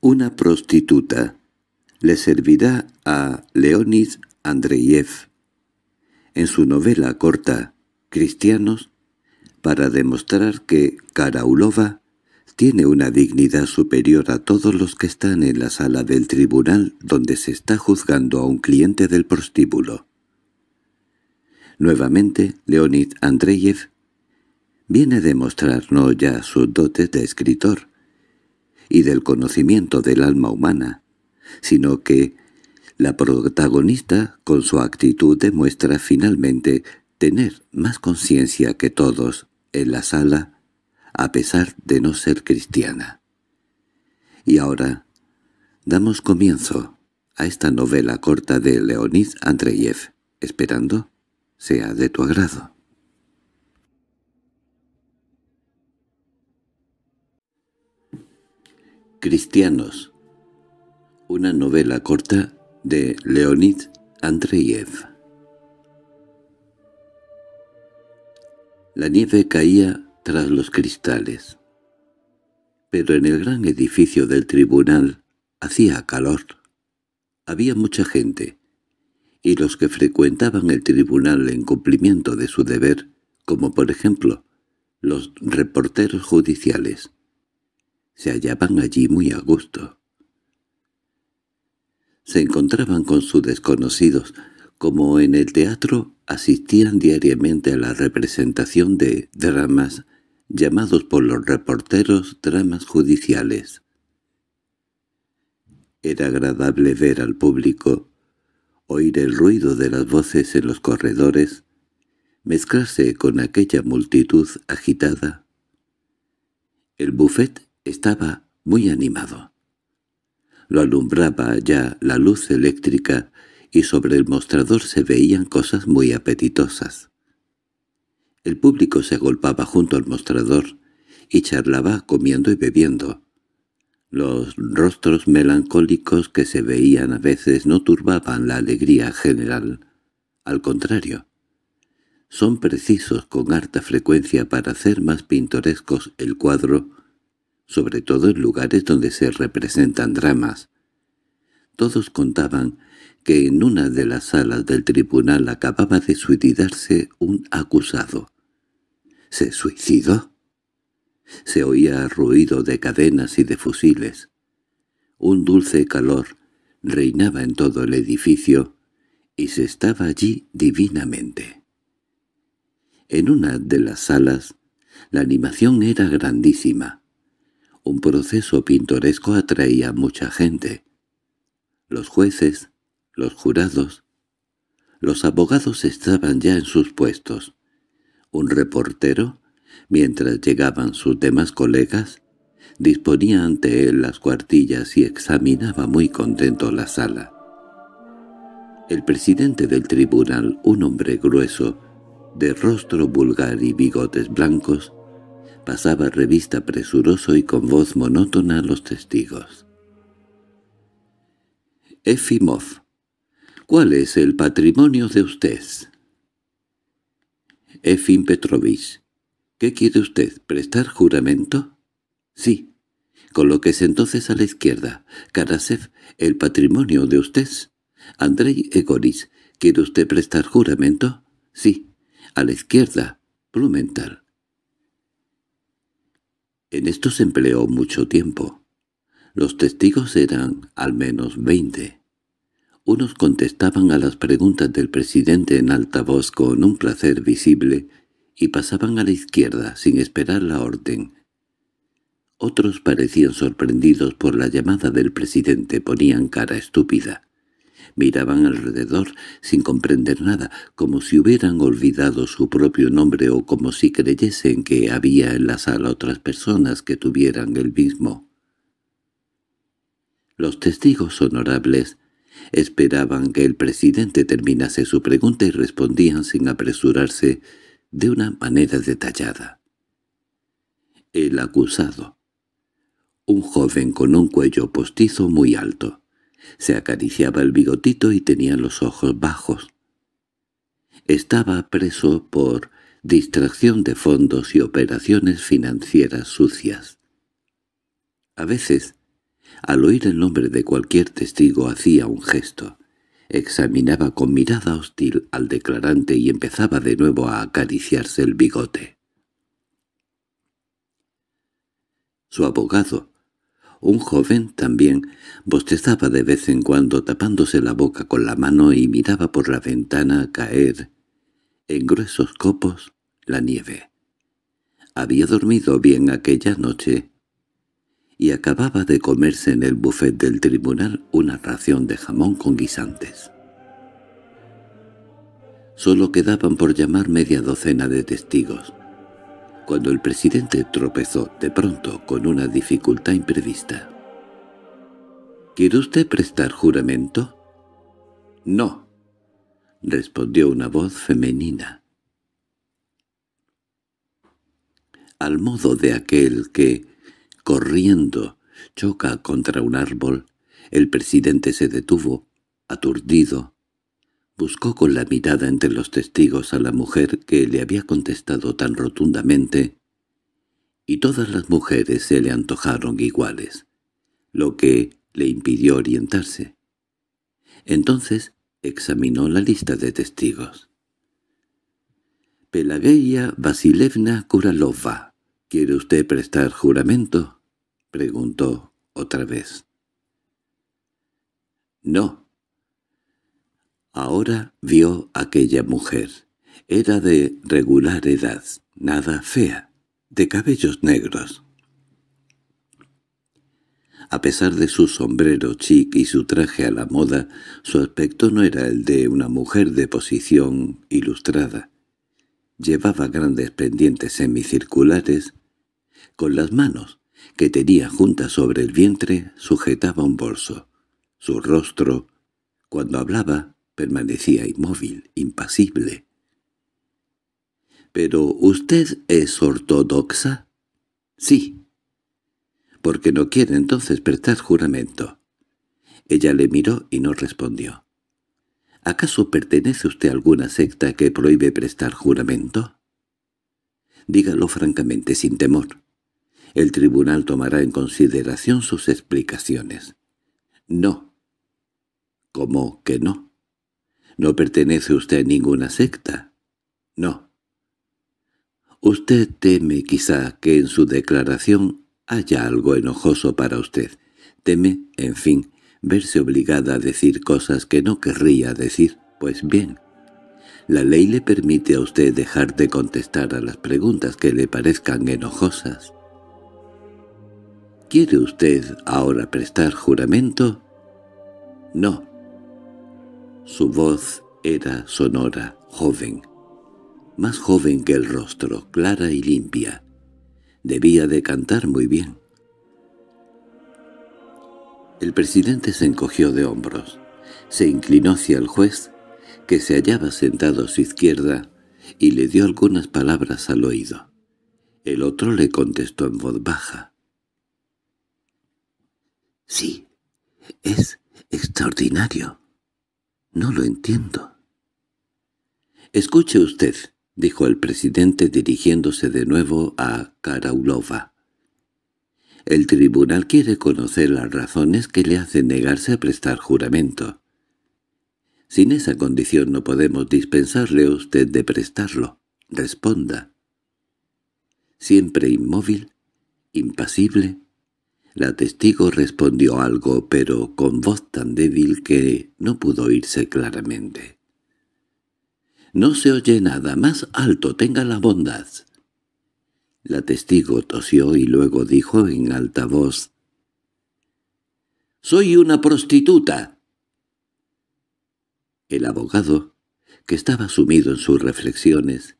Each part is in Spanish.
Una prostituta le servirá a Leonid Andreyev en su novela corta «Cristianos» para demostrar que Karaulova tiene una dignidad superior a todos los que están en la sala del tribunal donde se está juzgando a un cliente del prostíbulo. Nuevamente, Leonid Andreyev viene a demostrarnos ya sus dotes de escritor, y del conocimiento del alma humana, sino que la protagonista con su actitud demuestra finalmente tener más conciencia que todos en la sala, a pesar de no ser cristiana. Y ahora damos comienzo a esta novela corta de Leonid Andreyev, esperando sea de tu agrado. Cristianos. Una novela corta de Leonid Andreyev. La nieve caía tras los cristales, pero en el gran edificio del tribunal hacía calor. Había mucha gente, y los que frecuentaban el tribunal en cumplimiento de su deber, como por ejemplo los reporteros judiciales, se hallaban allí muy a gusto. Se encontraban con sus desconocidos, como en el teatro asistían diariamente a la representación de dramas, llamados por los reporteros dramas judiciales. Era agradable ver al público, oír el ruido de las voces en los corredores, mezclarse con aquella multitud agitada. El buffet estaba muy animado. Lo alumbraba ya la luz eléctrica y sobre el mostrador se veían cosas muy apetitosas. El público se agolpaba junto al mostrador y charlaba comiendo y bebiendo. Los rostros melancólicos que se veían a veces no turbaban la alegría general. Al contrario, son precisos con harta frecuencia para hacer más pintorescos el cuadro sobre todo en lugares donde se representan dramas. Todos contaban que en una de las salas del tribunal acababa de suicidarse un acusado. ¿Se suicidó? Se oía ruido de cadenas y de fusiles. Un dulce calor reinaba en todo el edificio y se estaba allí divinamente. En una de las salas la animación era grandísima. Un proceso pintoresco atraía mucha gente. Los jueces, los jurados, los abogados estaban ya en sus puestos. Un reportero, mientras llegaban sus demás colegas, disponía ante él las cuartillas y examinaba muy contento la sala. El presidente del tribunal, un hombre grueso, de rostro vulgar y bigotes blancos, pasaba revista presuroso y con voz monótona a los testigos. Efimov, ¿cuál es el patrimonio de usted? Efim Petrovich, ¿qué quiere usted, prestar juramento? Sí. Colóquese entonces a la izquierda. Karasev, el patrimonio de usted. Andrei Egorich. ¿quiere usted prestar juramento? Sí. A la izquierda. Plumental. En esto se empleó mucho tiempo. Los testigos eran al menos veinte. Unos contestaban a las preguntas del presidente en alta voz con un placer visible y pasaban a la izquierda sin esperar la orden. Otros parecían sorprendidos por la llamada del presidente, ponían cara estúpida. Miraban alrededor sin comprender nada, como si hubieran olvidado su propio nombre o como si creyesen que había en la sala otras personas que tuvieran el mismo. Los testigos honorables esperaban que el presidente terminase su pregunta y respondían sin apresurarse de una manera detallada. El acusado. Un joven con un cuello postizo muy alto se acariciaba el bigotito y tenía los ojos bajos. Estaba preso por distracción de fondos y operaciones financieras sucias. A veces, al oír el nombre de cualquier testigo hacía un gesto, examinaba con mirada hostil al declarante y empezaba de nuevo a acariciarse el bigote. Su abogado, un joven también bostezaba de vez en cuando tapándose la boca con la mano y miraba por la ventana caer, en gruesos copos, la nieve. Había dormido bien aquella noche y acababa de comerse en el buffet del tribunal una ración de jamón con guisantes. Solo quedaban por llamar media docena de testigos cuando el presidente tropezó de pronto con una dificultad imprevista. —¿Quiere usted prestar juramento? —No —respondió una voz femenina. Al modo de aquel que, corriendo, choca contra un árbol, el presidente se detuvo, aturdido, Buscó con la mirada entre los testigos a la mujer que le había contestado tan rotundamente, y todas las mujeres se le antojaron iguales, lo que le impidió orientarse. Entonces examinó la lista de testigos. «Pelagueya Vasilevna Kuralova, ¿quiere usted prestar juramento? preguntó otra vez. No, Ahora vio aquella mujer. Era de regular edad, nada fea, de cabellos negros. A pesar de su sombrero chic y su traje a la moda, su aspecto no era el de una mujer de posición ilustrada. Llevaba grandes pendientes semicirculares. Con las manos, que tenía juntas sobre el vientre, sujetaba un bolso. Su rostro, cuando hablaba, permanecía inmóvil, impasible. —¿Pero usted es ortodoxa? —Sí. —Porque no quiere entonces prestar juramento. Ella le miró y no respondió. —¿Acaso pertenece usted a alguna secta que prohíbe prestar juramento? Dígalo francamente, sin temor. El tribunal tomará en consideración sus explicaciones. —No. —¿Cómo que no? ¿No pertenece usted a ninguna secta? No. Usted teme quizá que en su declaración haya algo enojoso para usted. Teme, en fin, verse obligada a decir cosas que no querría decir. Pues bien, la ley le permite a usted dejar de contestar a las preguntas que le parezcan enojosas. ¿Quiere usted ahora prestar juramento? No. Su voz era sonora, joven, más joven que el rostro, clara y limpia. Debía de cantar muy bien. El presidente se encogió de hombros. Se inclinó hacia el juez, que se hallaba sentado a su izquierda, y le dio algunas palabras al oído. El otro le contestó en voz baja. —Sí, es extraordinario no lo entiendo. —Escuche usted —dijo el presidente dirigiéndose de nuevo a Karaulova—. El tribunal quiere conocer las razones que le hacen negarse a prestar juramento. Sin esa condición no podemos dispensarle a usted de prestarlo. Responda. Siempre inmóvil, impasible, la testigo respondió algo, pero con voz tan débil que no pudo oírse claramente. —No se oye nada. Más alto, tenga la bondad. La testigo tosió y luego dijo en alta voz. —¡Soy una prostituta! El abogado, que estaba sumido en sus reflexiones,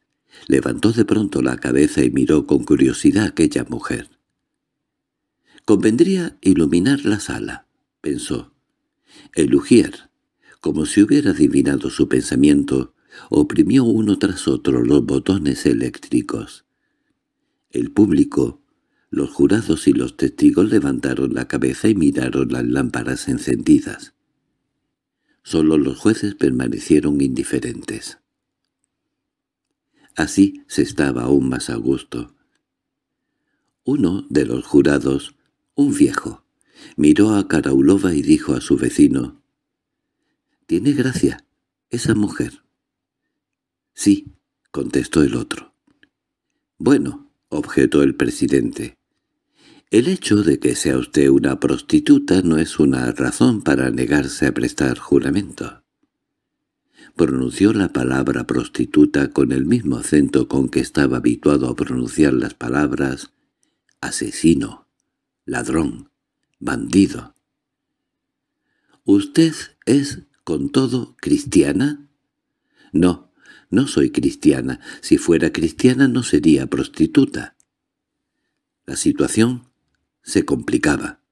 levantó de pronto la cabeza y miró con curiosidad a aquella mujer. Convendría iluminar la sala, pensó. El Ujier, como si hubiera adivinado su pensamiento, oprimió uno tras otro los botones eléctricos. El público, los jurados y los testigos levantaron la cabeza y miraron las lámparas encendidas. Solo los jueces permanecieron indiferentes. Así se estaba aún más a gusto. Uno de los jurados, un viejo. Miró a Karaulova y dijo a su vecino. —Tiene gracia, esa mujer. —Sí —contestó el otro. —Bueno —objetó el presidente—, el hecho de que sea usted una prostituta no es una razón para negarse a prestar juramento. Pronunció la palabra prostituta con el mismo acento con que estaba habituado a pronunciar las palabras asesino ladrón, bandido. —¿Usted es, con todo, cristiana? —No, no soy cristiana. Si fuera cristiana no sería prostituta. La situación se complicaba.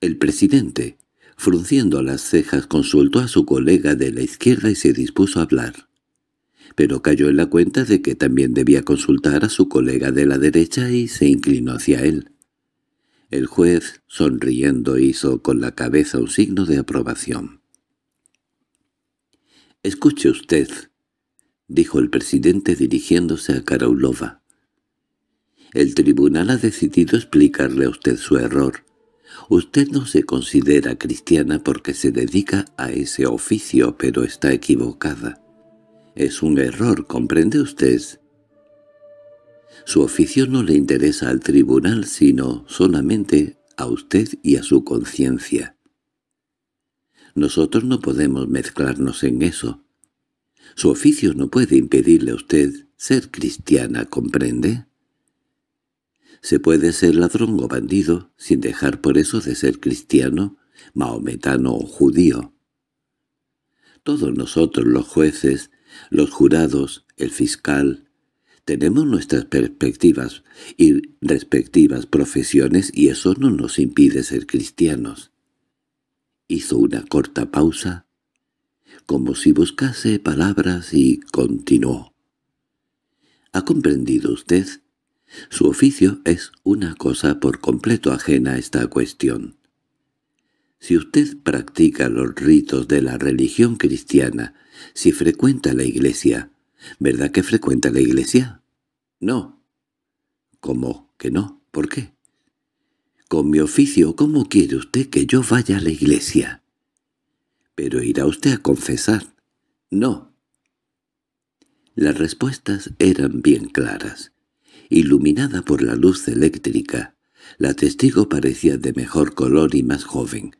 El presidente, frunciendo las cejas, consultó a su colega de la izquierda y se dispuso a hablar. Pero cayó en la cuenta de que también debía consultar a su colega de la derecha y se inclinó hacia él. El juez, sonriendo, hizo con la cabeza un signo de aprobación. —Escuche usted —dijo el presidente dirigiéndose a Karaulova—. El tribunal ha decidido explicarle a usted su error. Usted no se considera cristiana porque se dedica a ese oficio, pero está equivocada. Es un error, ¿comprende usted? Su oficio no le interesa al tribunal, sino solamente a usted y a su conciencia. Nosotros no podemos mezclarnos en eso. Su oficio no puede impedirle a usted ser cristiana, ¿comprende? Se puede ser ladrón o bandido sin dejar por eso de ser cristiano, maometano o judío. Todos nosotros los jueces, los jurados, el fiscal, tenemos nuestras perspectivas y respectivas profesiones y eso no nos impide ser cristianos. Hizo una corta pausa, como si buscase palabras y continuó. ¿Ha comprendido usted? Su oficio es una cosa por completo ajena a esta cuestión. Si usted practica los ritos de la religión cristiana, si frecuenta la iglesia, ¿Verdad que frecuenta la iglesia? No. ¿Cómo que no? ¿Por qué? Con mi oficio, ¿cómo quiere usted que yo vaya a la iglesia? Pero irá usted a confesar. No. Las respuestas eran bien claras. Iluminada por la luz eléctrica, la testigo parecía de mejor color y más joven,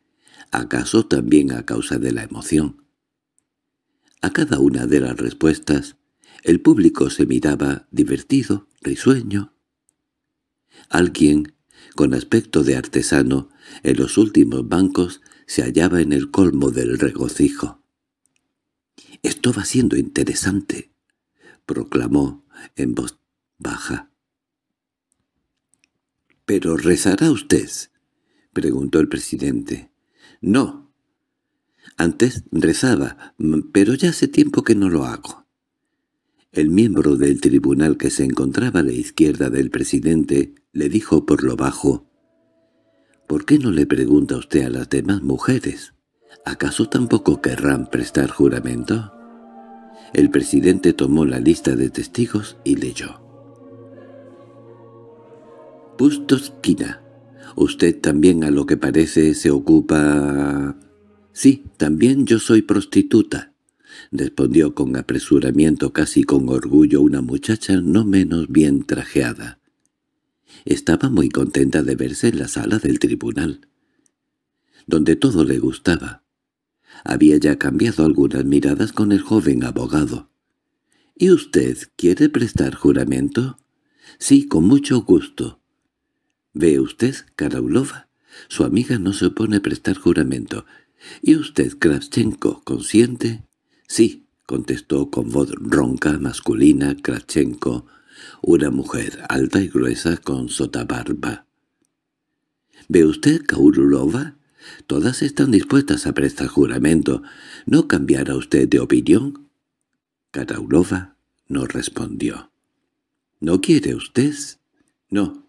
acaso también a causa de la emoción. A cada una de las respuestas el público se miraba, divertido, risueño. Alguien, con aspecto de artesano, en los últimos bancos se hallaba en el colmo del regocijo. —Esto va siendo interesante —proclamó en voz baja. —¿Pero rezará usted? —preguntó el presidente. —No. Antes rezaba, pero ya hace tiempo que no lo hago. El miembro del tribunal que se encontraba a la izquierda del presidente le dijo por lo bajo, «¿Por qué no le pregunta usted a las demás mujeres? ¿Acaso tampoco querrán prestar juramento?» El presidente tomó la lista de testigos y leyó. «Pustosquina, Usted también a lo que parece se ocupa... Sí, también yo soy prostituta respondió con apresuramiento casi con orgullo una muchacha no menos bien trajeada. Estaba muy contenta de verse en la sala del tribunal, donde todo le gustaba. Había ya cambiado algunas miradas con el joven abogado. —¿Y usted quiere prestar juramento? —Sí, con mucho gusto. —¿Ve usted, Karaulova? Su amiga no se opone a prestar juramento. —¿Y usted, Kravchenko, consciente? —Sí —contestó con voz ronca masculina Krachenko, una mujer alta y gruesa con sotabarba. —¿Ve usted, Kaurulova? Todas están dispuestas a prestar juramento. ¿No cambiará usted de opinión? Karaulova no respondió. —¿No quiere usted? —No.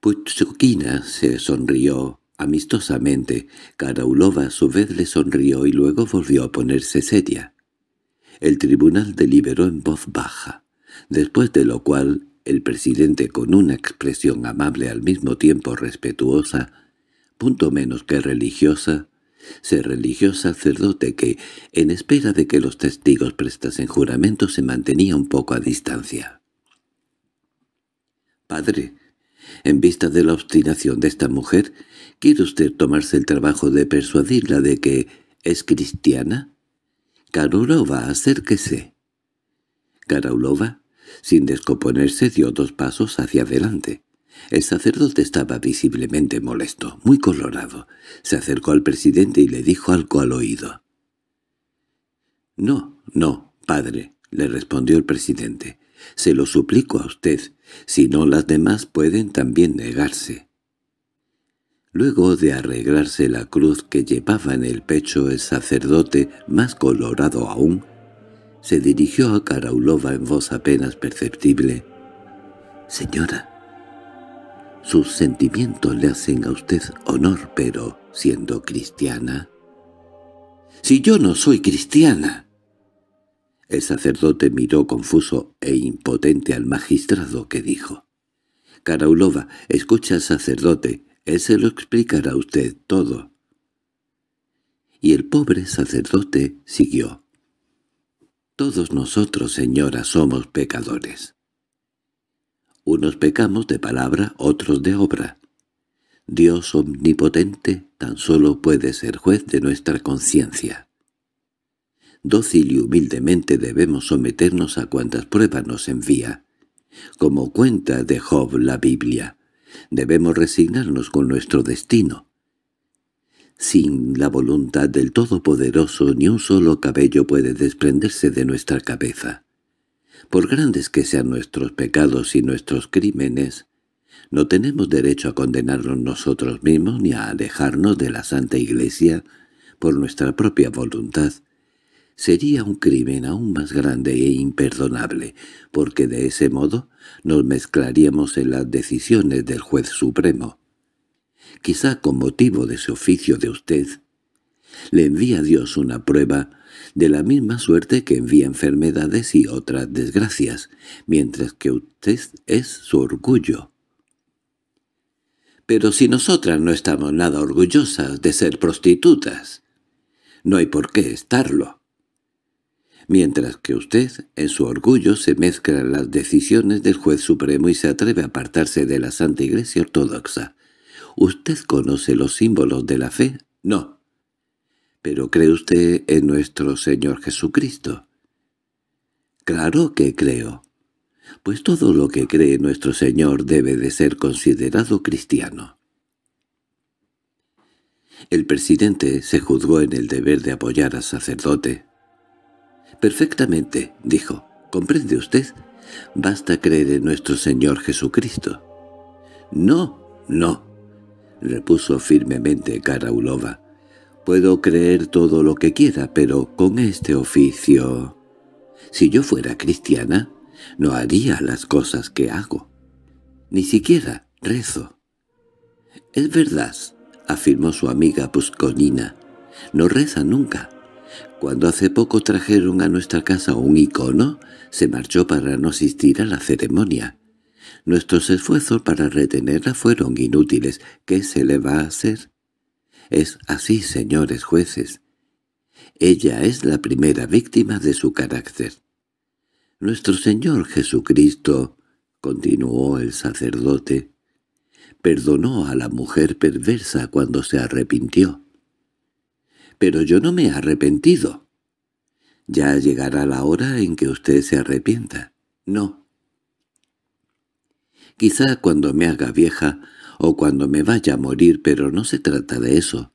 Puchukina se sonrió Amistosamente, Karaulova a su vez le sonrió y luego volvió a ponerse seria. El tribunal deliberó en voz baja, después de lo cual el presidente con una expresión amable al mismo tiempo respetuosa, punto menos que religiosa, se religió sacerdote que, en espera de que los testigos prestasen juramento, se mantenía un poco a distancia. «Padre, en vista de la obstinación de esta mujer, ¿Quiere usted tomarse el trabajo de persuadirla de que es cristiana? Karulova, acérquese. Karulova, sin descomponerse, dio dos pasos hacia adelante. El sacerdote estaba visiblemente molesto, muy colorado. Se acercó al presidente y le dijo algo al oído. «No, no, padre», le respondió el presidente. «Se lo suplico a usted, si no las demás pueden también negarse». Luego de arreglarse la cruz que llevaba en el pecho el sacerdote, más colorado aún, se dirigió a Karaulova en voz apenas perceptible. «Señora, sus sentimientos le hacen a usted honor, pero, siendo cristiana... —¡Si yo no soy cristiana! El sacerdote miró confuso e impotente al magistrado que dijo. —Karaulova, escucha al sacerdote. Él se lo explicará a usted todo. Y el pobre sacerdote siguió. Todos nosotros, señora, somos pecadores. Unos pecamos de palabra, otros de obra. Dios omnipotente tan solo puede ser juez de nuestra conciencia. Dócil y humildemente debemos someternos a cuantas pruebas nos envía, como cuenta de Job la Biblia debemos resignarnos con nuestro destino. Sin la voluntad del Todopoderoso ni un solo cabello puede desprenderse de nuestra cabeza. Por grandes que sean nuestros pecados y nuestros crímenes, no tenemos derecho a condenarnos nosotros mismos ni a alejarnos de la Santa Iglesia por nuestra propia voluntad sería un crimen aún más grande e imperdonable, porque de ese modo nos mezclaríamos en las decisiones del juez supremo. Quizá con motivo de su oficio de usted, le envía a Dios una prueba de la misma suerte que envía enfermedades y otras desgracias, mientras que usted es su orgullo. Pero si nosotras no estamos nada orgullosas de ser prostitutas, no hay por qué estarlo mientras que usted, en su orgullo, se mezcla las decisiones del juez supremo y se atreve a apartarse de la Santa Iglesia Ortodoxa. ¿Usted conoce los símbolos de la fe? No. ¿Pero cree usted en nuestro Señor Jesucristo? Claro que creo. Pues todo lo que cree nuestro Señor debe de ser considerado cristiano. El presidente se juzgó en el deber de apoyar al sacerdote, —Perfectamente —dijo—, ¿comprende usted? Basta creer en nuestro Señor Jesucristo. —No, no —repuso firmemente Karaulova—, puedo creer todo lo que quiera, pero con este oficio... Si yo fuera cristiana, no haría las cosas que hago. Ni siquiera rezo. —Es verdad —afirmó su amiga Pusconina—, no reza nunca. Cuando hace poco trajeron a nuestra casa un icono, se marchó para no asistir a la ceremonia. Nuestros esfuerzos para retenerla fueron inútiles. ¿Qué se le va a hacer? Es así, señores jueces. Ella es la primera víctima de su carácter. Nuestro Señor Jesucristo, continuó el sacerdote, perdonó a la mujer perversa cuando se arrepintió pero yo no me he arrepentido. Ya llegará la hora en que usted se arrepienta. No. Quizá cuando me haga vieja o cuando me vaya a morir, pero no se trata de eso.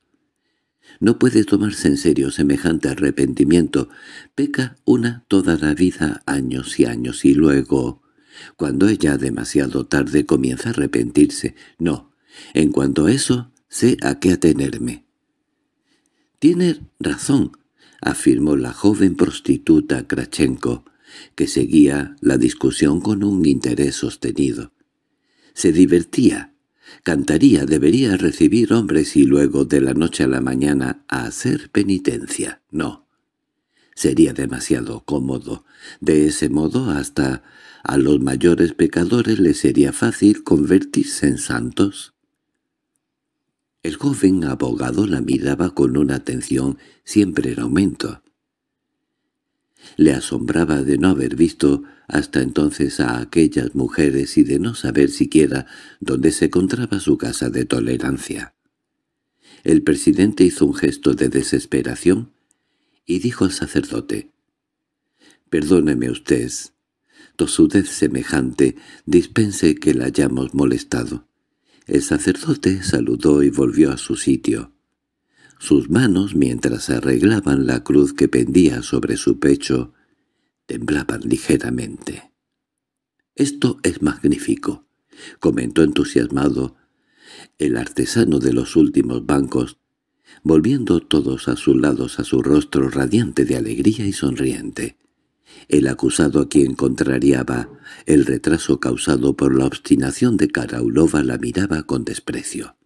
No puede tomarse en serio semejante arrepentimiento. Peca una toda la vida, años y años, y luego, cuando es ya demasiado tarde comienza a arrepentirse. No, en cuanto a eso, sé a qué atenerme. —Tiene razón —afirmó la joven prostituta Krachenko, que seguía la discusión con un interés sostenido. Se divertía, cantaría, debería recibir hombres y luego de la noche a la mañana a hacer penitencia. No. Sería demasiado cómodo. De ese modo hasta a los mayores pecadores les sería fácil convertirse en santos. El joven abogado la miraba con una atención siempre en aumento. Le asombraba de no haber visto hasta entonces a aquellas mujeres y de no saber siquiera dónde se encontraba su casa de tolerancia. El presidente hizo un gesto de desesperación y dijo al sacerdote, «Perdóneme usted, tosudez semejante, dispense que la hayamos molestado. El sacerdote saludó y volvió a su sitio. Sus manos, mientras arreglaban la cruz que pendía sobre su pecho, temblaban ligeramente. «Esto es magnífico», comentó entusiasmado el artesano de los últimos bancos, volviendo todos a sus lados a su rostro radiante de alegría y sonriente el acusado a quien contrariaba, el retraso causado por la obstinación de Karaulova la miraba con desprecio.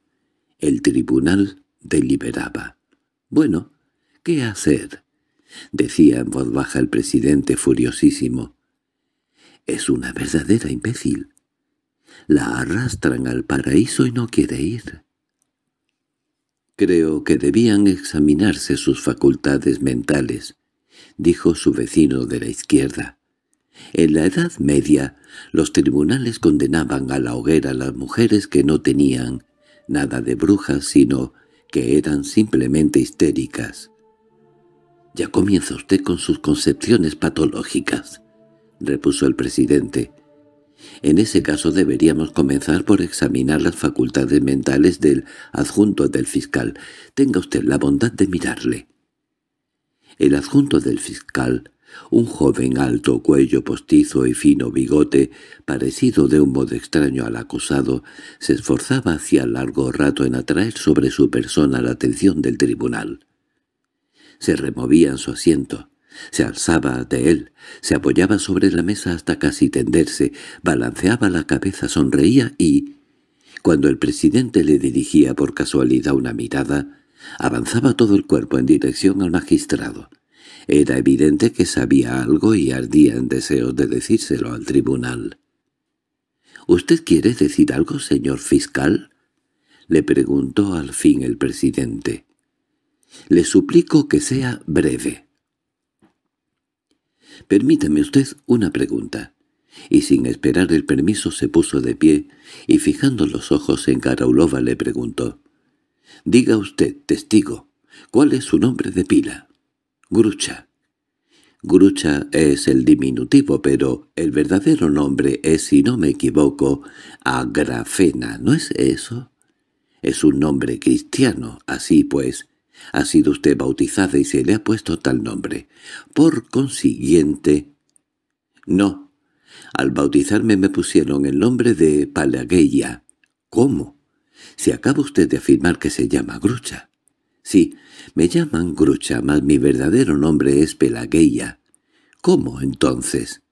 El tribunal deliberaba. «Bueno, ¿qué hacer?» decía en voz baja el presidente furiosísimo. «Es una verdadera imbécil. La arrastran al paraíso y no quiere ir». Creo que debían examinarse sus facultades mentales, dijo su vecino de la izquierda. En la Edad Media, los tribunales condenaban a la hoguera a las mujeres que no tenían nada de brujas, sino que eran simplemente histéricas. «Ya comienza usted con sus concepciones patológicas», repuso el presidente. «En ese caso deberíamos comenzar por examinar las facultades mentales del adjunto del fiscal. Tenga usted la bondad de mirarle». El adjunto del fiscal, un joven alto cuello postizo y fino bigote, parecido de un modo extraño al acusado, se esforzaba hacía largo rato en atraer sobre su persona la atención del tribunal. Se removía en su asiento, se alzaba de él, se apoyaba sobre la mesa hasta casi tenderse, balanceaba la cabeza, sonreía y, cuando el presidente le dirigía por casualidad una mirada, Avanzaba todo el cuerpo en dirección al magistrado. Era evidente que sabía algo y ardía en deseos de decírselo al tribunal. —¿Usted quiere decir algo, señor fiscal? —le preguntó al fin el presidente. —Le suplico que sea breve. —Permítame usted una pregunta. Y sin esperar el permiso se puso de pie y fijando los ojos en Karaulova le preguntó. Diga usted, testigo, ¿cuál es su nombre de pila? Grucha. Grucha es el diminutivo, pero el verdadero nombre es, si no me equivoco, Agrafena, ¿no es eso? Es un nombre cristiano, así pues, ha sido usted bautizada y se le ha puesto tal nombre. Por consiguiente... No. Al bautizarme me pusieron el nombre de Palagueya. ¿Cómo? Si acaba usted de afirmar que se llama Grucha. Sí, me llaman Grucha, mas mi verdadero nombre es Pelagueya. ¿Cómo, entonces?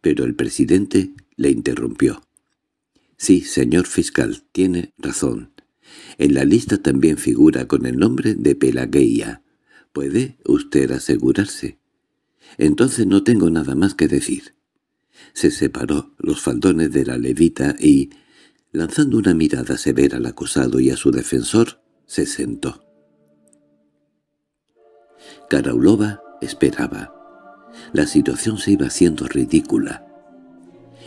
Pero el presidente le interrumpió. Sí, señor fiscal, tiene razón. En la lista también figura con el nombre de Pelagueya. ¿Puede usted asegurarse? Entonces no tengo nada más que decir. Se separó los faldones de la levita y, Lanzando una mirada severa al acusado y a su defensor, se sentó. Karaulova esperaba. La situación se iba haciendo ridícula.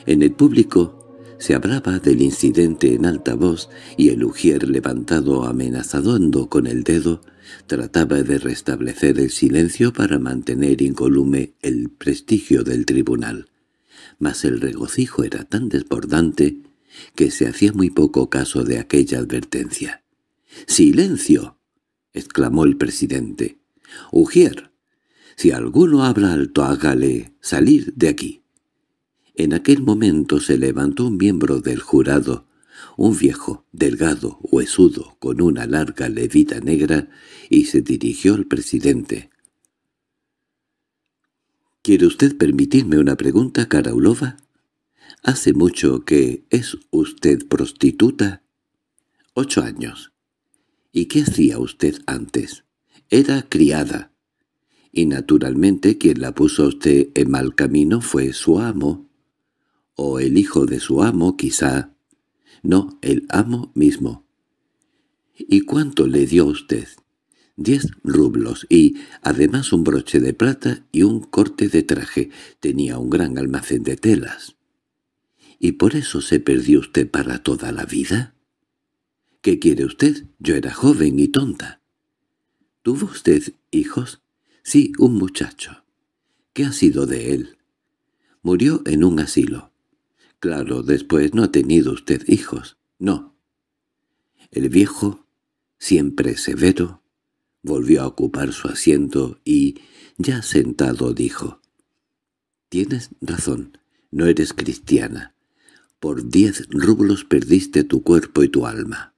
En el público se hablaba del incidente en alta voz y el ujier levantado amenazando con el dedo trataba de restablecer el silencio para mantener incolume el prestigio del tribunal. Mas el regocijo era tan desbordante que se hacía muy poco caso de aquella advertencia. —¡Silencio! —exclamó el presidente. —Ujier, si alguno habla alto, hágale salir de aquí. En aquel momento se levantó un miembro del jurado, un viejo, delgado, huesudo, con una larga levita negra, y se dirigió al presidente. —¿Quiere usted permitirme una pregunta, Karaulova? —¿Hace mucho que es usted prostituta? —Ocho años. —¿Y qué hacía usted antes? —Era criada. —Y naturalmente quien la puso usted en mal camino fue su amo. —O el hijo de su amo, quizá. —No, el amo mismo. —¿Y cuánto le dio usted? diez rublos y, además, un broche de plata y un corte de traje. Tenía un gran almacén de telas. ¿Y por eso se perdió usted para toda la vida? ¿Qué quiere usted? Yo era joven y tonta. ¿Tuvo usted hijos? Sí, un muchacho. ¿Qué ha sido de él? Murió en un asilo. Claro, después no ha tenido usted hijos. No. El viejo, siempre severo, volvió a ocupar su asiento y, ya sentado, dijo. «Tienes razón, no eres cristiana. Por diez rublos perdiste tu cuerpo y tu alma.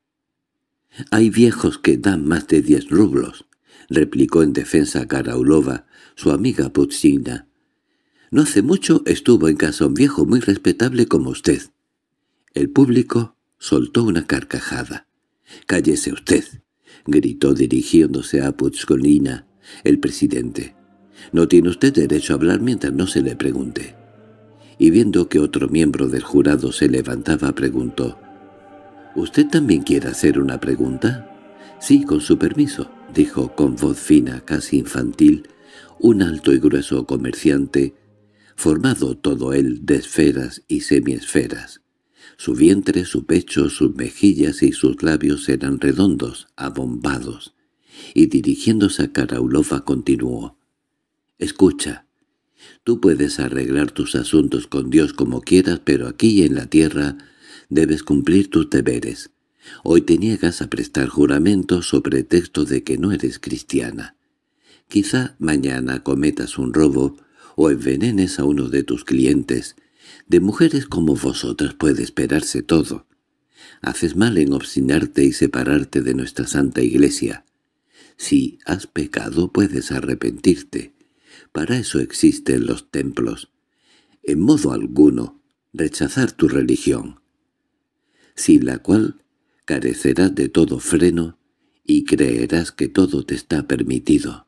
Hay viejos que dan más de diez rublos, replicó en defensa Karaulova, su amiga Putsina. No hace mucho estuvo en casa un viejo muy respetable como usted. El público soltó una carcajada. —¡Cállese usted! —gritó dirigiéndose a Putzcolina el presidente. —No tiene usted derecho a hablar mientras no se le pregunte y viendo que otro miembro del jurado se levantaba preguntó, —¿Usted también quiere hacer una pregunta? —Sí, con su permiso —dijo con voz fina, casi infantil, un alto y grueso comerciante, formado todo él de esferas y semiesferas. Su vientre, su pecho, sus mejillas y sus labios eran redondos, abombados, y dirigiéndose a Karaulova continuó. —Escucha, Tú puedes arreglar tus asuntos con Dios como quieras, pero aquí en la tierra debes cumplir tus deberes. Hoy te niegas a prestar juramento sobre texto de que no eres cristiana. Quizá mañana cometas un robo o envenenes a uno de tus clientes. De mujeres como vosotras puede esperarse todo. Haces mal en obstinarte y separarte de nuestra santa iglesia. Si has pecado puedes arrepentirte para eso existen los templos. En modo alguno, rechazar tu religión, sin la cual carecerás de todo freno y creerás que todo te está permitido.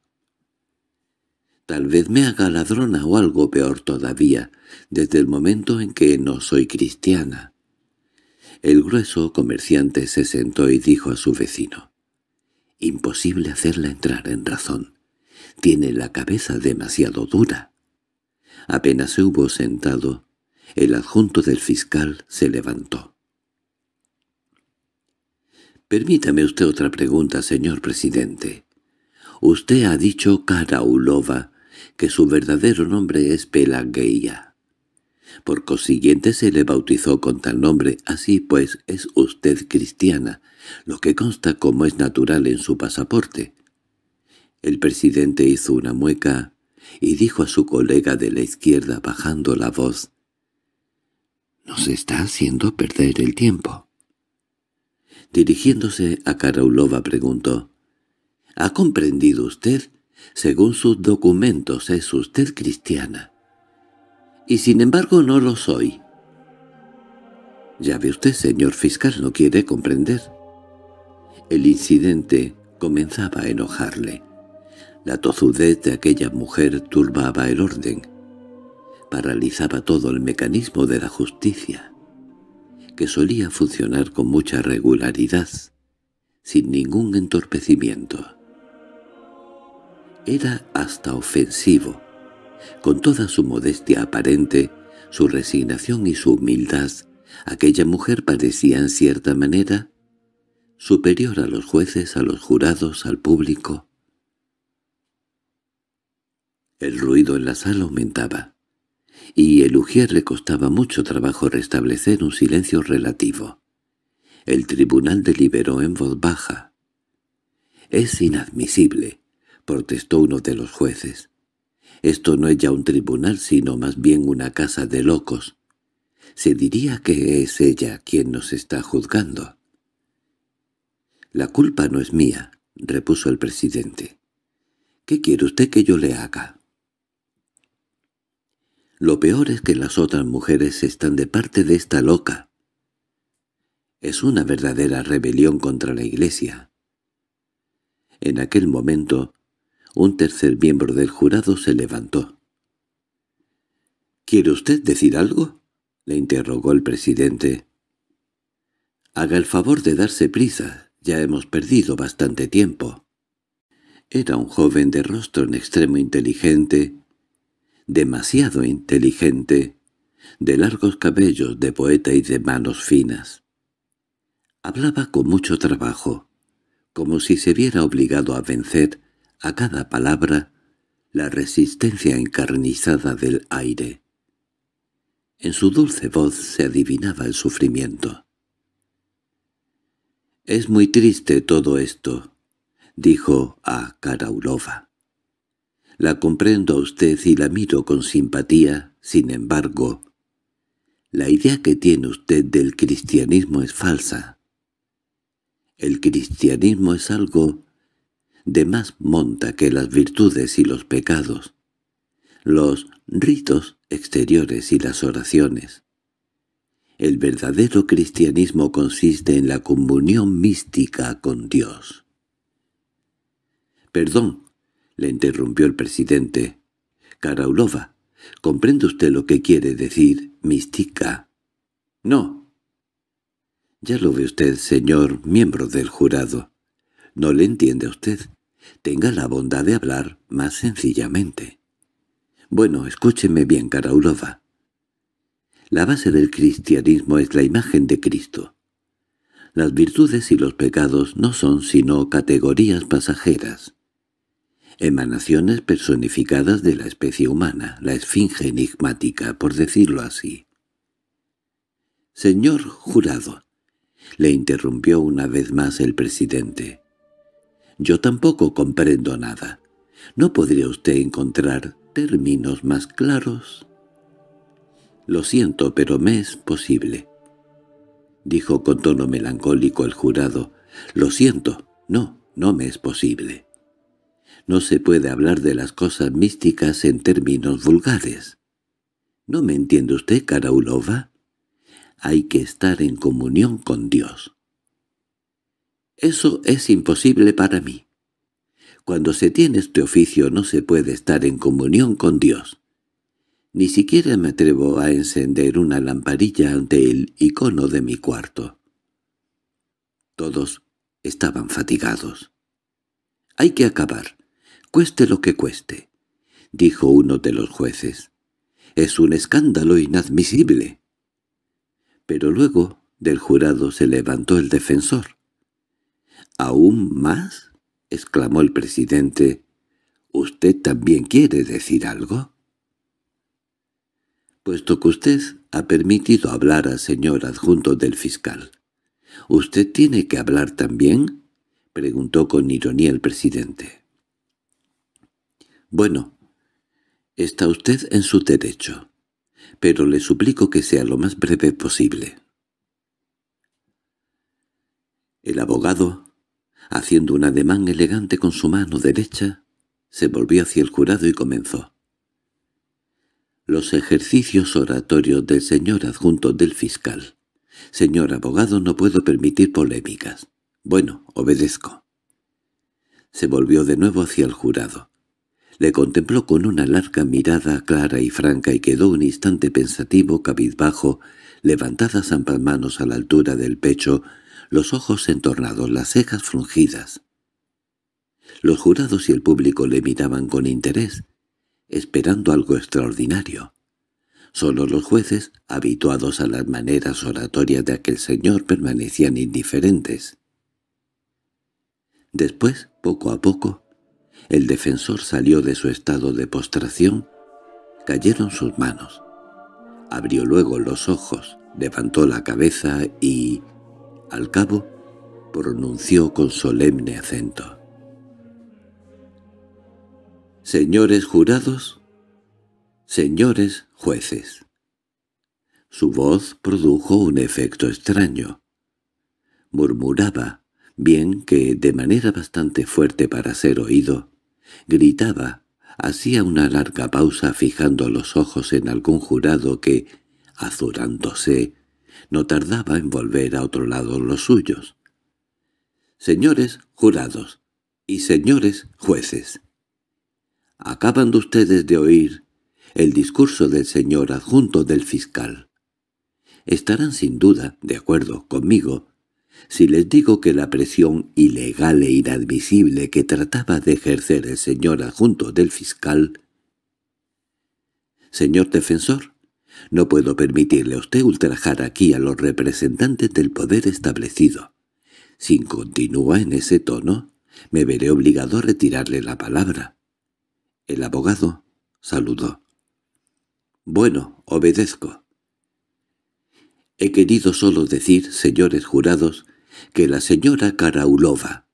Tal vez me haga ladrona o algo peor todavía, desde el momento en que no soy cristiana. El grueso comerciante se sentó y dijo a su vecino, «Imposible hacerla entrar en razón tiene la cabeza demasiado dura. Apenas se hubo sentado, el adjunto del fiscal se levantó. —Permítame usted otra pregunta, señor presidente. Usted ha dicho, Ulova, que su verdadero nombre es Pelagueia. Por consiguiente se le bautizó con tal nombre, así pues es usted cristiana, lo que consta como es natural en su pasaporte. El presidente hizo una mueca y dijo a su colega de la izquierda bajando la voz, «Nos está haciendo perder el tiempo». Dirigiéndose a Karaulova preguntó, «¿Ha comprendido usted? Según sus documentos es usted cristiana. Y sin embargo no lo soy». «Ya ve usted, señor fiscal, no quiere comprender». El incidente comenzaba a enojarle. La tozudez de aquella mujer turbaba el orden, paralizaba todo el mecanismo de la justicia, que solía funcionar con mucha regularidad, sin ningún entorpecimiento. Era hasta ofensivo. Con toda su modestia aparente, su resignación y su humildad, aquella mujer parecía en cierta manera superior a los jueces, a los jurados, al público. El ruido en la sala aumentaba, y el Ujier le costaba mucho trabajo restablecer un silencio relativo. El tribunal deliberó en voz baja. «Es inadmisible», protestó uno de los jueces. «Esto no es ya un tribunal, sino más bien una casa de locos. Se diría que es ella quien nos está juzgando». «La culpa no es mía», repuso el presidente. «¿Qué quiere usted que yo le haga?» Lo peor es que las otras mujeres están de parte de esta loca. Es una verdadera rebelión contra la iglesia. En aquel momento, un tercer miembro del jurado se levantó. —¿Quiere usted decir algo? —le interrogó el presidente. —Haga el favor de darse prisa. Ya hemos perdido bastante tiempo. Era un joven de rostro en extremo inteligente, demasiado inteligente, de largos cabellos de poeta y de manos finas. Hablaba con mucho trabajo, como si se viera obligado a vencer a cada palabra la resistencia encarnizada del aire. En su dulce voz se adivinaba el sufrimiento. «Es muy triste todo esto», dijo a Karaulova. La comprendo a usted y la miro con simpatía, sin embargo. La idea que tiene usted del cristianismo es falsa. El cristianismo es algo de más monta que las virtudes y los pecados, los ritos exteriores y las oraciones. El verdadero cristianismo consiste en la comunión mística con Dios. Perdón, —le interrumpió el presidente. —Karaulova, ¿comprende usted lo que quiere decir mística? —No. —Ya lo ve usted, señor miembro del jurado. —No le entiende a usted. Tenga la bondad de hablar más sencillamente. —Bueno, escúcheme bien, Karaulova. La base del cristianismo es la imagen de Cristo. Las virtudes y los pecados no son sino categorías pasajeras emanaciones personificadas de la especie humana, la esfinge enigmática, por decirlo así. «Señor jurado», le interrumpió una vez más el presidente, «yo tampoco comprendo nada. ¿No podría usted encontrar términos más claros?» «Lo siento, pero me es posible», dijo con tono melancólico el jurado. «Lo siento, no, no me es posible». No se puede hablar de las cosas místicas en términos vulgares. ¿No me entiende usted, Karaulova? Hay que estar en comunión con Dios. Eso es imposible para mí. Cuando se tiene este oficio no se puede estar en comunión con Dios. Ni siquiera me atrevo a encender una lamparilla ante el icono de mi cuarto. Todos estaban fatigados. «Hay que acabar», cueste lo que cueste, dijo uno de los jueces. Es un escándalo inadmisible. Pero luego del jurado se levantó el defensor. —¿Aún más? —exclamó el presidente. —¿Usted también quiere decir algo? —Puesto que usted ha permitido hablar al señor adjunto del fiscal. —¿Usted tiene que hablar también? —preguntó con ironía el presidente. Bueno, está usted en su derecho, pero le suplico que sea lo más breve posible. El abogado, haciendo un ademán elegante con su mano derecha, se volvió hacia el jurado y comenzó. Los ejercicios oratorios del señor adjunto del fiscal. Señor abogado, no puedo permitir polémicas. Bueno, obedezco. Se volvió de nuevo hacia el jurado. Le contempló con una larga mirada clara y franca y quedó un instante pensativo, cabizbajo, levantadas ambas manos a la altura del pecho, los ojos entornados, las cejas frungidas. Los jurados y el público le miraban con interés, esperando algo extraordinario. Solo los jueces, habituados a las maneras oratorias de aquel señor, permanecían indiferentes. Después, poco a poco, el defensor salió de su estado de postración. Cayeron sus manos. Abrió luego los ojos, levantó la cabeza y, al cabo, pronunció con solemne acento. «Señores jurados, señores jueces». Su voz produjo un efecto extraño. Murmuraba, bien que de manera bastante fuerte para ser oído, Gritaba, hacía una larga pausa fijando los ojos en algún jurado que, azurándose, no tardaba en volver a otro lado los suyos. «Señores jurados y señores jueces, acaban de ustedes de oír el discurso del señor adjunto del fiscal. Estarán sin duda de acuerdo conmigo si les digo que la presión ilegal e inadmisible que trataba de ejercer el señor adjunto del fiscal... Señor defensor, no puedo permitirle a usted ultrajar aquí a los representantes del poder establecido. Si continúa en ese tono, me veré obligado a retirarle la palabra. El abogado saludó. «Bueno, obedezco», He querido solo decir, señores jurados, que la señora Karaulova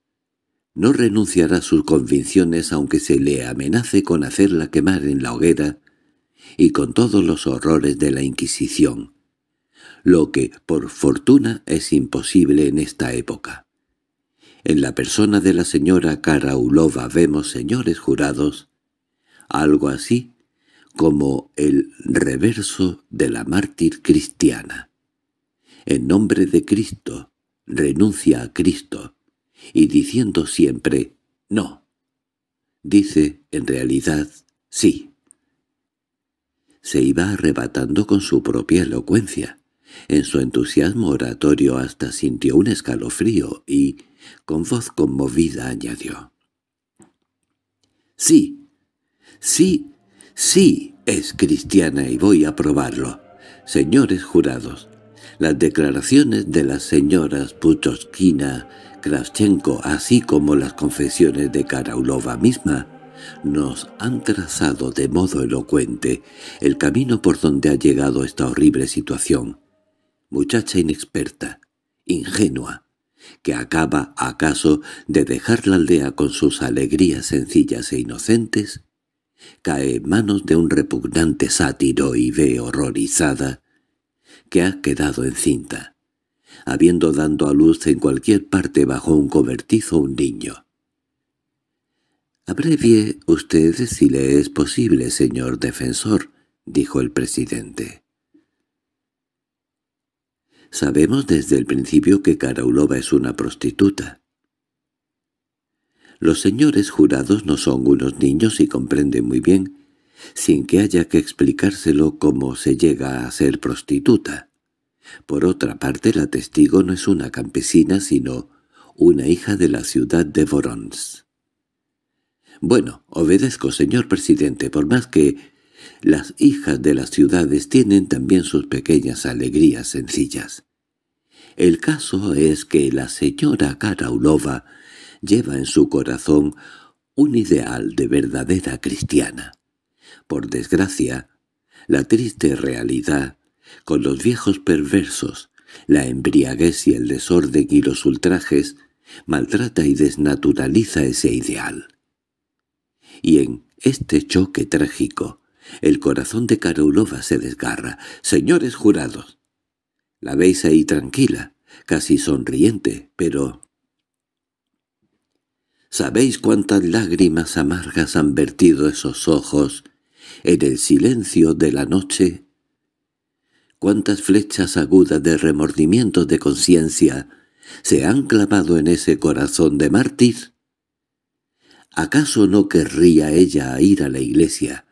no renunciará a sus convicciones aunque se le amenace con hacerla quemar en la hoguera y con todos los horrores de la Inquisición, lo que, por fortuna, es imposible en esta época. En la persona de la señora Karaulova vemos, señores jurados, algo así como el reverso de la mártir cristiana en nombre de Cristo, renuncia a Cristo, y diciendo siempre «no», dice en realidad «sí». Se iba arrebatando con su propia elocuencia. En su entusiasmo oratorio hasta sintió un escalofrío y, con voz conmovida, añadió «Sí, sí, sí es cristiana y voy a probarlo. Señores jurados, las declaraciones de las señoras Puchoskina, Kraschenko, así como las confesiones de Karaulova misma, nos han trazado de modo elocuente el camino por donde ha llegado esta horrible situación. Muchacha inexperta, ingenua, que acaba, acaso, de dejar la aldea con sus alegrías sencillas e inocentes, cae en manos de un repugnante sátiro y ve horrorizada que ha quedado encinta, habiendo dado a luz en cualquier parte bajo un cobertizo un niño. —Abrevie usted si le es posible, señor defensor —dijo el presidente. Sabemos desde el principio que Karaulova es una prostituta. Los señores jurados no son unos niños y comprenden muy bien sin que haya que explicárselo cómo se llega a ser prostituta. Por otra parte, la testigo no es una campesina, sino una hija de la ciudad de Vorons. Bueno, obedezco, señor presidente, por más que las hijas de las ciudades tienen también sus pequeñas alegrías sencillas. El caso es que la señora Karaulova lleva en su corazón un ideal de verdadera cristiana. Por desgracia, la triste realidad, con los viejos perversos, la embriaguez y el desorden y los ultrajes, maltrata y desnaturaliza ese ideal. Y en este choque trágico, el corazón de Karulova se desgarra. «Señores jurados!» La veis ahí tranquila, casi sonriente, pero... ¿Sabéis cuántas lágrimas amargas han vertido esos ojos en el silencio de la noche. Cuántas flechas agudas de remordimiento de conciencia se han clavado en ese corazón de mártir. ¿Acaso no querría ella ir a la iglesia,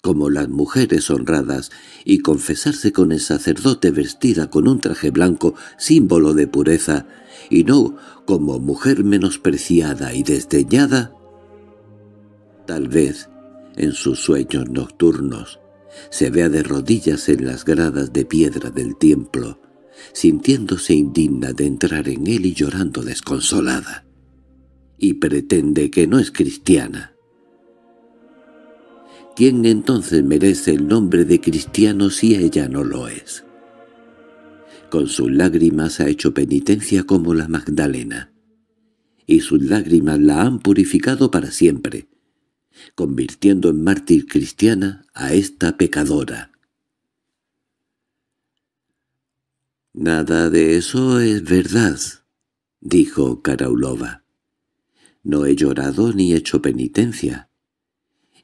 como las mujeres honradas, y confesarse con el sacerdote vestida con un traje blanco, símbolo de pureza, y no como mujer menospreciada y desdeñada? Tal vez en sus sueños nocturnos, se vea de rodillas en las gradas de piedra del templo, sintiéndose indigna de entrar en él y llorando desconsolada, y pretende que no es cristiana. ¿Quién entonces merece el nombre de cristiano si ella no lo es? Con sus lágrimas ha hecho penitencia como la Magdalena, y sus lágrimas la han purificado para siempre, convirtiendo en mártir cristiana a esta pecadora. «Nada de eso es verdad», dijo Karaulova. «No he llorado ni hecho penitencia»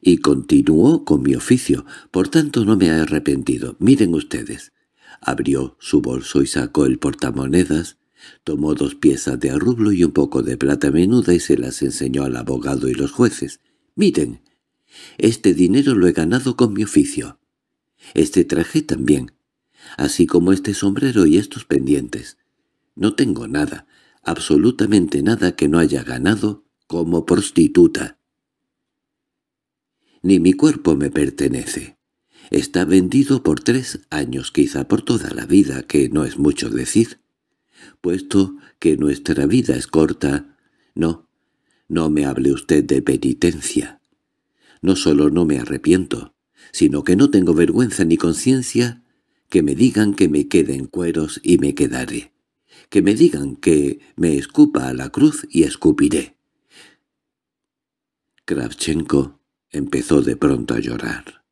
y continuó con mi oficio, por tanto no me he arrepentido. Miren ustedes. Abrió su bolso y sacó el portamonedas, tomó dos piezas de arrublo y un poco de plata menuda y se las enseñó al abogado y los jueces. Miren, este dinero lo he ganado con mi oficio. Este traje también, así como este sombrero y estos pendientes. No tengo nada, absolutamente nada que no haya ganado como prostituta. Ni mi cuerpo me pertenece. Está vendido por tres años, quizá por toda la vida, que no es mucho decir. Puesto que nuestra vida es corta, no, no me hable usted de penitencia. No solo no me arrepiento, sino que no tengo vergüenza ni conciencia que me digan que me quede en cueros y me quedaré. Que me digan que me escupa a la cruz y escupiré. Kravchenko empezó de pronto a llorar.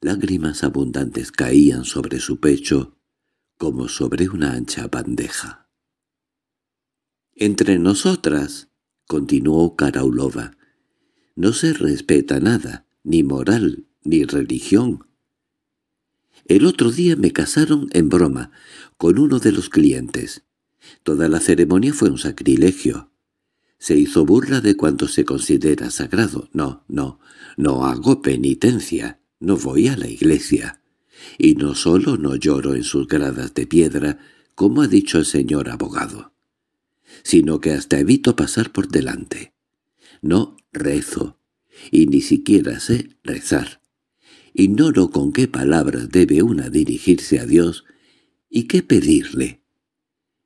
Lágrimas abundantes caían sobre su pecho como sobre una ancha bandeja. —¡Entre nosotras! continuó Karaulova. No se respeta nada, ni moral, ni religión. El otro día me casaron en broma con uno de los clientes. Toda la ceremonia fue un sacrilegio. Se hizo burla de cuanto se considera sagrado. No, no, no hago penitencia, no voy a la iglesia. Y no solo no lloro en sus gradas de piedra, como ha dicho el señor abogado sino que hasta evito pasar por delante. No rezo, y ni siquiera sé rezar. Ignoro con qué palabras debe una dirigirse a Dios y qué pedirle.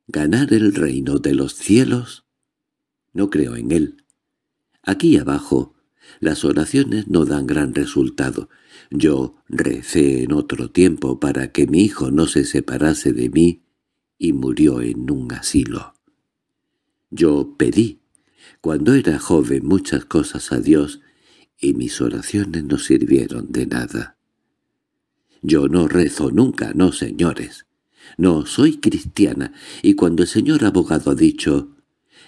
¿Ganar el reino de los cielos? No creo en él. Aquí abajo, las oraciones no dan gran resultado. Yo recé en otro tiempo para que mi hijo no se separase de mí y murió en un asilo. Yo pedí, cuando era joven, muchas cosas a Dios, y mis oraciones no sirvieron de nada. Yo no rezo nunca, no, señores. No, soy cristiana, y cuando el señor abogado ha dicho,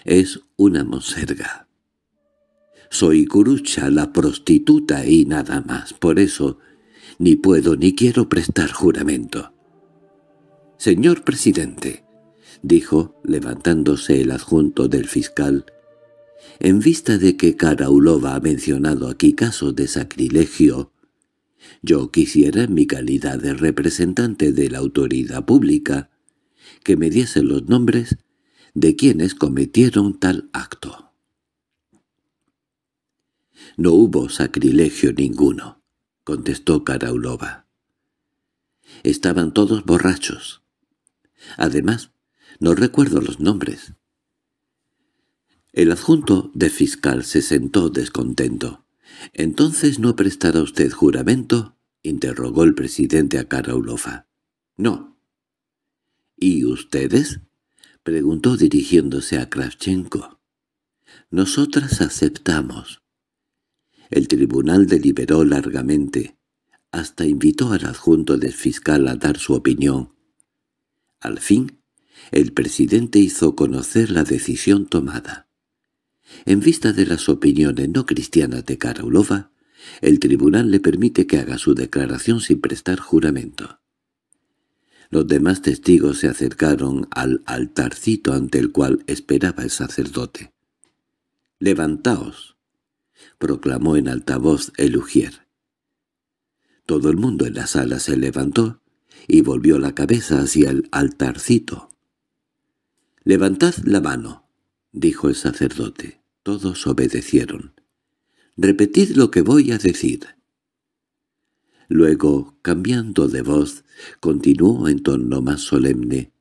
es una monserga. Soy curucha, la prostituta, y nada más. Por eso, ni puedo ni quiero prestar juramento. Señor presidente, —dijo, levantándose el adjunto del fiscal—, en vista de que Karaulova ha mencionado aquí casos de sacrilegio, yo quisiera, en mi calidad de representante de la autoridad pública, que me diese los nombres de quienes cometieron tal acto. No hubo sacrilegio ninguno, contestó Karaulova. Estaban todos borrachos. Además, no recuerdo los nombres. El adjunto de fiscal se sentó descontento. —¿Entonces no prestará usted juramento? —interrogó el presidente a Karaulofa. —No. —¿Y ustedes? —preguntó dirigiéndose a Kraschenko. —Nosotras aceptamos. El tribunal deliberó largamente. Hasta invitó al adjunto de fiscal a dar su opinión. Al fin, el presidente hizo conocer la decisión tomada. En vista de las opiniones no cristianas de Karolova, el tribunal le permite que haga su declaración sin prestar juramento. Los demás testigos se acercaron al altarcito ante el cual esperaba el sacerdote. «¡Levantaos!» proclamó en alta voz el ujier. Todo el mundo en la sala se levantó y volvió la cabeza hacia el altarcito. «Levantad la mano», dijo el sacerdote. Todos obedecieron. «Repetid lo que voy a decir». Luego, cambiando de voz, continuó en tono más solemne.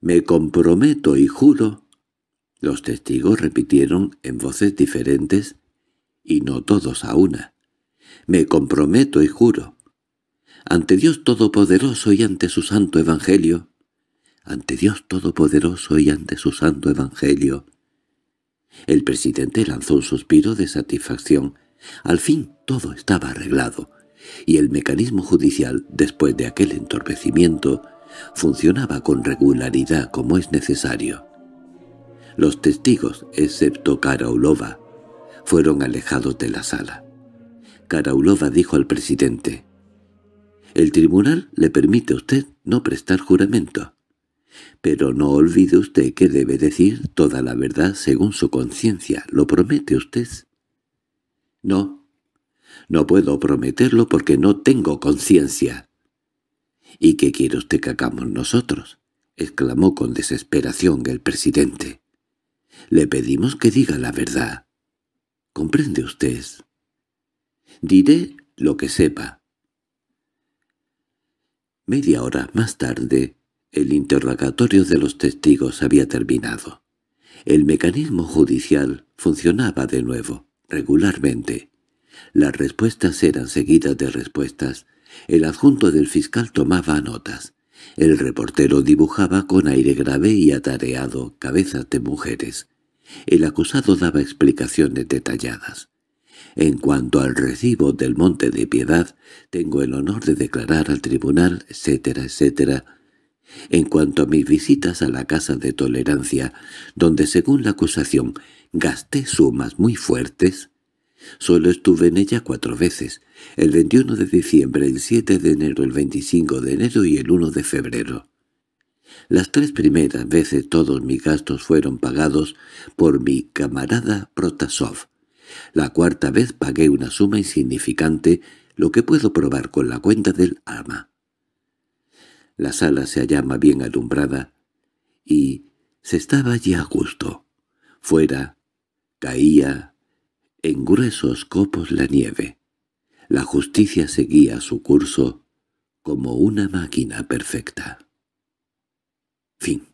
«Me comprometo y juro». Los testigos repitieron en voces diferentes, y no todos a una. «Me comprometo y juro» ante Dios Todopoderoso y ante su santo evangelio, ante Dios Todopoderoso y ante su santo evangelio. El presidente lanzó un suspiro de satisfacción. Al fin todo estaba arreglado, y el mecanismo judicial, después de aquel entorpecimiento, funcionaba con regularidad como es necesario. Los testigos, excepto Karaulova, fueron alejados de la sala. Karaulova dijo al presidente, «El tribunal le permite a usted no prestar juramento». Pero no olvide usted que debe decir toda la verdad según su conciencia. ¿Lo promete usted? No, no puedo prometerlo porque no tengo conciencia. —¿Y qué quiere usted que hagamos nosotros? —exclamó con desesperación el presidente. —Le pedimos que diga la verdad. —¿Comprende usted? —Diré lo que sepa. Media hora más tarde, el interrogatorio de los testigos había terminado. El mecanismo judicial funcionaba de nuevo, regularmente. Las respuestas eran seguidas de respuestas. El adjunto del fiscal tomaba notas. El reportero dibujaba con aire grave y atareado cabezas de mujeres. El acusado daba explicaciones detalladas. En cuanto al recibo del Monte de Piedad, tengo el honor de declarar al tribunal, etcétera, etcétera, en cuanto a mis visitas a la casa de tolerancia, donde según la acusación gasté sumas muy fuertes, solo estuve en ella cuatro veces, el 21 de diciembre, el 7 de enero, el 25 de enero y el 1 de febrero. Las tres primeras veces todos mis gastos fueron pagados por mi camarada Protasov. La cuarta vez pagué una suma insignificante, lo que puedo probar con la cuenta del AMA». La sala se hallaba bien alumbrada y se estaba allí a gusto. Fuera caía en gruesos copos la nieve. La justicia seguía su curso como una máquina perfecta. Fin